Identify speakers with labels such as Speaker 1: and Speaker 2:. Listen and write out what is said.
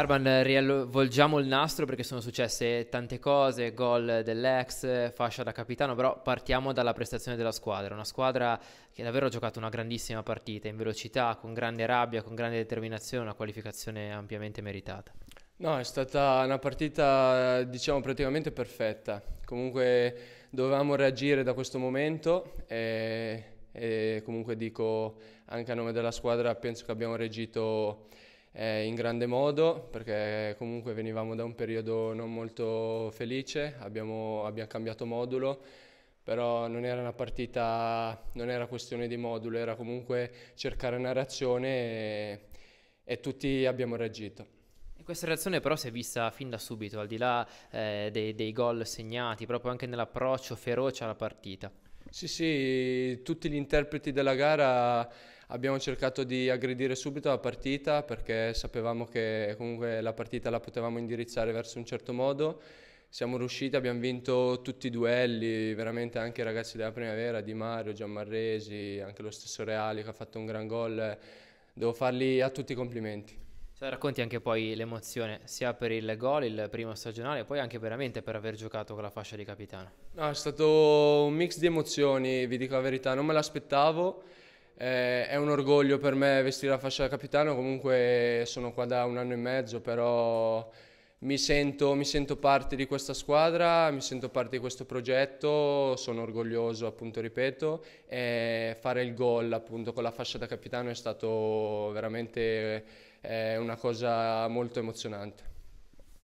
Speaker 1: Arban, rivolgiamo il nastro perché sono successe tante cose, gol dell'ex, fascia da capitano, però partiamo dalla prestazione della squadra, una squadra che davvero ha giocato una grandissima partita, in velocità, con grande rabbia, con grande determinazione, una qualificazione ampiamente meritata.
Speaker 2: No, è stata una partita diciamo praticamente perfetta, comunque dovevamo reagire da questo momento e, e comunque dico anche a nome della squadra penso che abbiamo reagito eh, in grande modo perché comunque venivamo da un periodo non molto felice, abbiamo, abbiamo cambiato modulo però non era una partita, non era questione di modulo, era comunque cercare una reazione e,
Speaker 1: e tutti abbiamo reagito. questa reazione però si è vista fin da subito, al di là eh, dei, dei gol segnati, proprio anche nell'approccio feroce alla partita. Sì, sì, tutti gli interpreti della gara abbiamo cercato di aggredire subito la
Speaker 2: partita perché sapevamo che comunque la partita la potevamo indirizzare verso un certo modo. Siamo riusciti, abbiamo vinto tutti i duelli, veramente anche i ragazzi della primavera, Di Mario, Gianmarresi, anche lo stesso Reali che ha fatto un gran gol. Devo fargli
Speaker 1: a tutti i complimenti. Cioè, racconti anche poi l'emozione sia per il gol, il primo stagionale, poi anche veramente per aver giocato con la fascia di capitano.
Speaker 2: No, è stato un mix di emozioni, vi dico la verità, non me l'aspettavo. Eh, è un orgoglio per me vestire la fascia da capitano, comunque sono qua da un anno e mezzo, però mi sento, mi sento, parte di questa squadra, mi sento parte di questo progetto, sono orgoglioso appunto, ripeto, e fare il gol appunto con la fascia da capitano è stato veramente eh, una cosa molto emozionante.